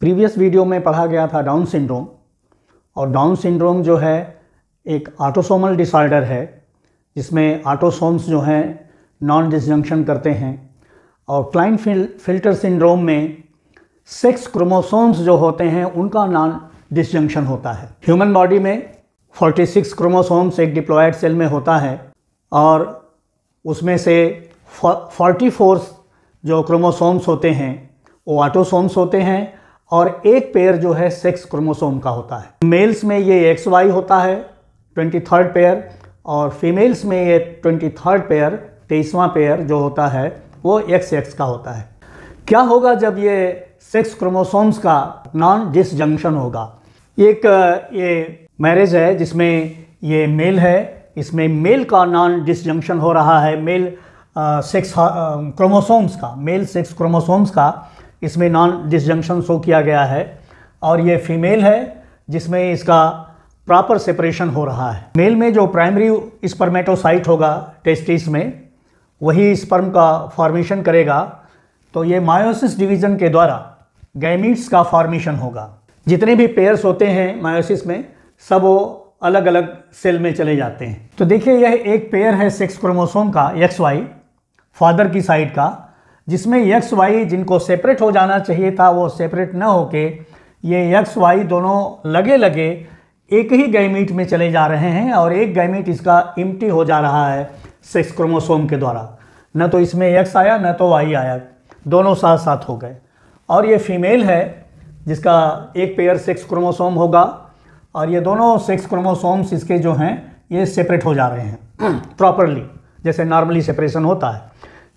previous video में पढ़ा गया था डाउन सिंड्रोम और डाउन सिंड्रोम जो है एक ऑटोसोमल डिसऑर्डर है जिसमें ऑटोसोम्स जो हैं नॉन डिसजंक्शन करते हैं और क्लाइन फिल, फिल्टर सिंड्रोम में सेक्स क्रोमोसोम्स जो होते हैं उनका नॉन डिसजंक्शन होता है ह्यूमन बॉडी में 46 क्रोमोसोम्स एक डिप्लॉयड सेल में होता है और उसमें से 44 जो क्रोमोसोम्स होते हैं वो ऑटोसोम्स होते हैं और एक पेयर जो है सेक्स क्रोमोसोम का होता है मेल्स में ये एक्स वाई होता है ट्वेंटी थर्ड पेयर और फीमेल्स में ये ट्वेंटी थर्ड पेयर तेईसवां पेयर जो होता है वो एक्स एक्स का होता है क्या होगा जब ये सेक्स क्रोमोसोम्स का नॉन डिसजंक्शन होगा एक ये मैरिज है जिसमें ये मेल है इसमें मेल का नॉन डिसजंक्शन हो रहा है मेल सेक्स क्रोमोसोम्स का मेल सेक्स क्रोमोसोम्स का इसमें नॉन डिसजंक्शन शो किया गया है और ये फीमेल है जिसमें इसका प्रॉपर सेपरेशन हो रहा है मेल में जो प्राइमरी स्पर्मेटोसाइट होगा टेस्टिस में वही स्पर्म का फॉर्मेशन करेगा तो ये मायोसिस डिवीज़न के द्वारा गैमिट्स का फॉर्मेशन होगा जितने भी पेयर्स होते हैं मायोसिस में सब वो अलग अलग सेल में चले जाते हैं तो देखिए यह एक पेयर है सेक्स क्रोमोसोम का एक्स वाई फादर की साइड का जिसमें यक्स वाई जिनको सेपरेट हो जाना चाहिए था वो सेपरेट न होके ये यक्स वाई दोनों लगे लगे एक ही गैमीट में चले जा रहे हैं और एक गैमीट इसका इम्टी हो जा रहा है सेक्स क्रोमोसोम के द्वारा न तो इसमें यक्स आया न तो वाई आया दोनों साथ साथ हो गए और ये फीमेल है जिसका एक पेयर सेक्स क्रोमोसोम होगा और ये दोनों सेक्स क्रोमोसोम्स इसके जो हैं ये सेपरेट हो जा रहे हैं प्रॉपरली जैसे नॉर्मली सेपरेशन होता है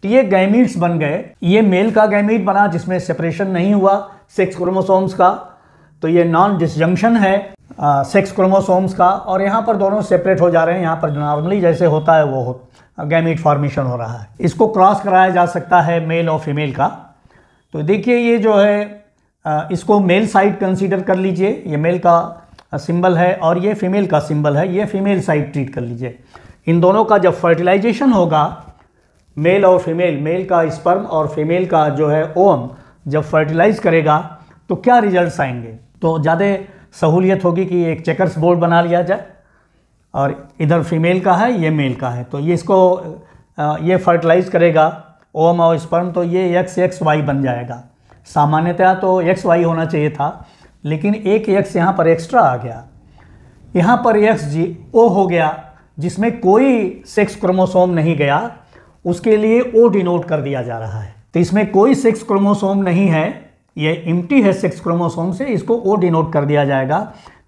तो ये गैमीट्स बन गए ये मेल का गैमीट बना जिसमें सेपरेशन नहीं हुआ सेक्स क्रोमोसोम्स का तो ये नॉन डिसजंक्शन है सेक्स क्रोमोसोम्स का और यहाँ पर दोनों सेपरेट हो जा रहे हैं यहाँ पर नॉर्मली जैसे होता है वो हो गैमीट फॉर्मेशन हो रहा है इसको क्रॉस कराया जा सकता है मेल और फीमेल का तो देखिए ये जो है आ, इसको मेल साइड कंसिडर कर लीजिए ये मेल का सिंबल है और ये फीमेल का सिंबल है ये फीमेल साइड ट्रीट कर लीजिए इन दोनों का जब फर्टिलाइजेशन होगा मेल और फीमेल मेल का स्पर्म और फीमेल का जो है ओम जब फर्टिलाइज करेगा तो क्या रिजल्ट्स आएंगे तो ज़्यादा सहूलियत होगी कि एक चेकर्स बोर्ड बना लिया जाए और इधर फीमेल का है ये मेल का है तो ये इसको ये फर्टिलाइज करेगा ओम और स्पर्म तो ये एक्स एक्स वाई बन जाएगा सामान्यतः तो एक्स वाई होना चाहिए था लेकिन एक एक्स यहाँ पर एक्स्ट्रा आ गया यहाँ पर एक्स जी ओ हो गया जिसमें कोई सेक्स क्रोमोसोम नहीं गया उसके लिए ओ डिनोट कर दिया जा रहा है तो इसमें कोई सेक्स क्रोमोसोम नहीं है ये इम्टी है सेक्स क्रोमोसोम से इसको ओ डिनोट कर दिया जाएगा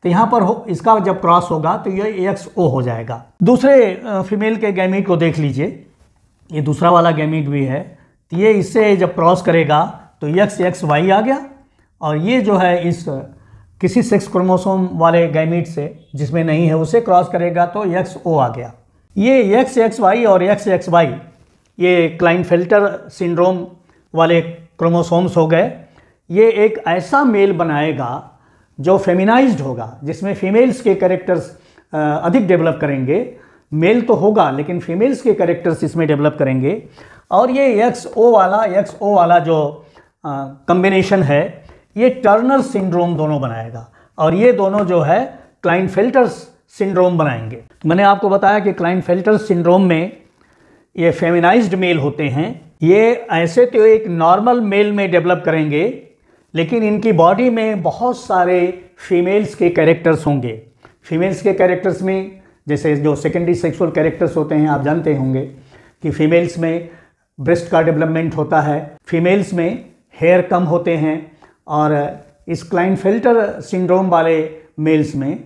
तो यहाँ पर हो इसका जब क्रॉस होगा तो ये एक्स ओ हो जाएगा दूसरे फीमेल के गैमिट को देख लीजिए ये दूसरा वाला गैमिट भी है तो ये इससे जब क्रॉस करेगा तो यक्स एक्स वाई आ गया और ये जो है इस किसी सेक्स क्रोमोसोम वाले गैमिट से जिसमें नहीं है उसे क्रॉस करेगा तो यक्स ओ आ गया ये यक्स एक्स वाई और यक्स एक्स वाई ये क्लाइनफिल्टर सिंड्रोम वाले क्रोमोसोम्स हो गए ये एक ऐसा मेल बनाएगा जो फेमिनाइज होगा जिसमें फीमेल्स के करेक्टर्स अधिक डेवलप करेंगे मेल तो होगा लेकिन फीमेल्स के करेक्टर्स इसमें डेवलप करेंगे और ये एक्स ओ वाला एक्स ओ वाला जो कम्बिनेशन है ये टर्नर सिंड्रोम दोनों बनाएगा और ये दोनों जो है क्लाइनफिल्टर्स सिंड्रोम बनाएंगे मैंने आपको बताया कि फिल्टर सिंड्रोम में ये फेमिनाइज्ड मेल होते हैं ये ऐसे तो एक नॉर्मल मेल में डेवलप करेंगे लेकिन इनकी बॉडी में बहुत सारे फीमेल्स के कैरेक्टर्स होंगे फीमेल्स के कैरेक्टर्स में जैसे जो सेकेंडरी सेक्सुअल कैरेक्टर्स होते हैं आप जानते होंगे कि फीमेल्स में ब्रेस्ट का डेवलपमेंट होता है फीमेल्स में हेयर कम होते हैं और इस क्लाइन फिल्टर सिंड्रोम वाले मेल्स में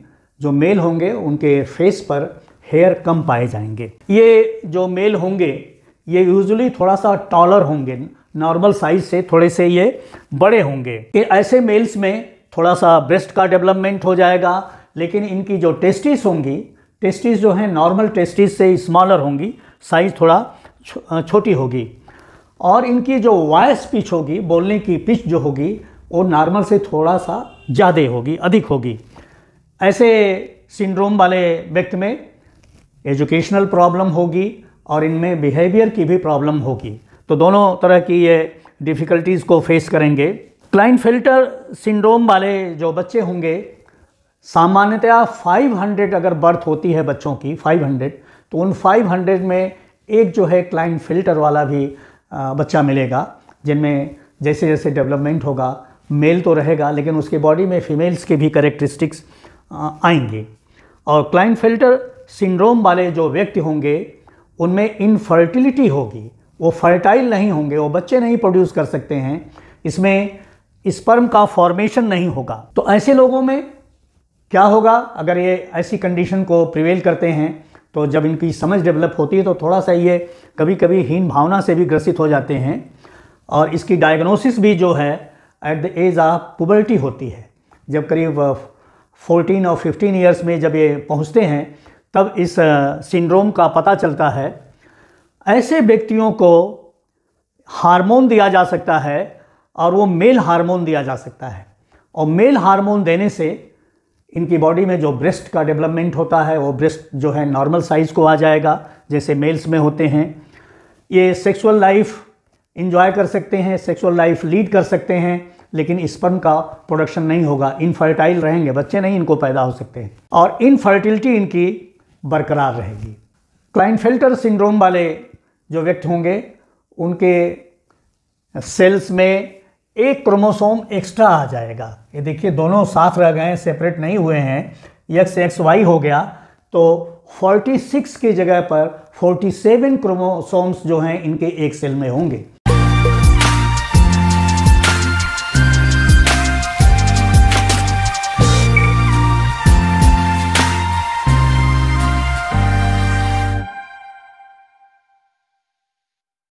जो मेल होंगे उनके फेस पर हेयर कम पाए जाएंगे ये जो मेल होंगे ये यूजुअली थोड़ा सा टॉलर होंगे नॉर्मल साइज से थोड़े से ये बड़े होंगे कि ऐसे मेल्स में थोड़ा सा ब्रेस्ट का डेवलपमेंट हो जाएगा लेकिन इनकी जो टेस्टिस होंगी टेस्टिस जो हैं नॉर्मल टेस्टिस से स्मॉलर होंगी साइज़ थोड़ा छोटी होगी और इनकी जो वॉयस पिच होगी बोलने की पिच जो होगी वो नॉर्मल से थोड़ा सा ज़्यादा होगी अधिक होगी ऐसे सिंड्रोम वाले व्यक्ति में एजुकेशनल प्रॉब्लम होगी और इनमें बिहेवियर की भी प्रॉब्लम होगी तो दोनों तरह की ये डिफ़िकल्टीज़ को फेस करेंगे क्लाइन फिल्टर सिंड्रोम वाले जो बच्चे होंगे सामान्यतया 500 अगर बर्थ होती है बच्चों की 500 तो उन 500 में एक जो है क्लाइन फिल्टर वाला भी बच्चा मिलेगा जिनमें जैसे जैसे डेवलपमेंट होगा मेल तो रहेगा लेकिन उसके बॉडी में फीमेल्स के भी करेक्टरिस्टिक्स आएंगे और क्लाइन फिल्टर सिंड्रोम वाले जो व्यक्ति होंगे उनमें इनफर्टिलिटी होगी वो फर्टाइल नहीं होंगे वो बच्चे नहीं प्रोड्यूस कर सकते हैं इसमें स्पर्म का फॉर्मेशन नहीं होगा तो ऐसे लोगों में क्या होगा अगर ये ऐसी कंडीशन को प्रिवेल करते हैं तो जब इनकी समझ डेवलप होती है तो थोड़ा सा ये कभी कभी हीन भावना से भी ग्रसित हो जाते हैं और इसकी डायग्नोसिस भी जो है at the age of puberty होती है जब करीब 14 और 15 इयर्स में जब ये पहुँचते हैं तब इस सिंड्रोम का पता चलता है ऐसे व्यक्तियों को हार्मोन दिया जा सकता है और वो मेल हार्मोन दिया जा सकता है और मेल हार्मोन देने से इनकी बॉडी में जो ब्रेस्ट का डेवलपमेंट होता है वो ब्रेस्ट जो है नॉर्मल साइज़ को आ जाएगा जैसे मेल्स में होते हैं ये सेक्सुअल लाइफ इन्जॉय कर सकते हैं सेक्सुअल लाइफ लीड कर सकते हैं लेकिन स्पर्म का प्रोडक्शन नहीं होगा इनफर्टाइल रहेंगे बच्चे नहीं इनको पैदा हो सकते हैं और इनफर्टिलिटी इनकी बरकरार रहेगी फिल्टर सिंड्रोम वाले जो व्यक्ति होंगे उनके सेल्स में एक क्रोमोसोम एक्स्ट्रा आ जाएगा ये देखिए दोनों साथ रह गए हैं सेपरेट नहीं हुए हैं एक्स एक्स वाई हो गया तो 46 की जगह पर 47 क्रोमोसोम्स जो हैं इनके एक सेल में होंगे